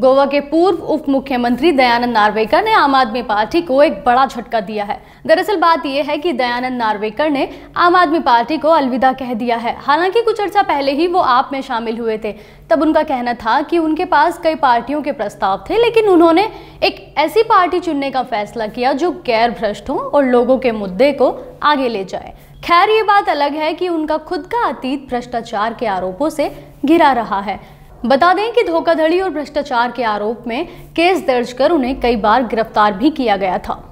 गोवा के पूर्व उप मुख्यमंत्री दयानंद नार्वेकर ने आम आदमी पार्टी को एक बड़ा झटका दिया है दरअसल बात यह है कि दयानंद नार्वेकर ने आम आदमी पार्टी को अलविदा कह दिया है हालांकि कुछ अर्सा पहले ही वो आप में शामिल हुए थे तब उनका कहना था कि उनके पास कई पार्टियों के प्रस्ताव थे लेकिन उन्होंने एक ऐसी पार्टी चुनने का फैसला किया जो गैर भ्रष्ट हो और लोगों के मुद्दे को आगे ले जाए खैर ये बात अलग है कि उनका खुद का अतीत भ्रष्टाचार के आरोपों से घिरा रहा है बता दें कि धोखाधड़ी और भ्रष्टाचार के आरोप में केस दर्ज कर उन्हें कई बार गिरफ्तार भी किया गया था